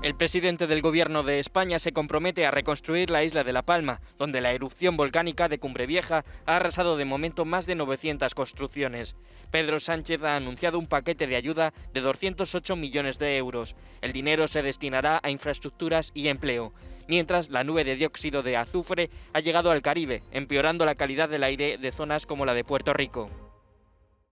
El presidente del gobierno de España se compromete a reconstruir la isla de La Palma, donde la erupción volcánica de Cumbre Vieja ha arrasado de momento más de 900 construcciones. Pedro Sánchez ha anunciado un paquete de ayuda de 208 millones de euros. El dinero se destinará a infraestructuras y empleo mientras la nube de dióxido de azufre ha llegado al Caribe, empeorando la calidad del aire de zonas como la de Puerto Rico.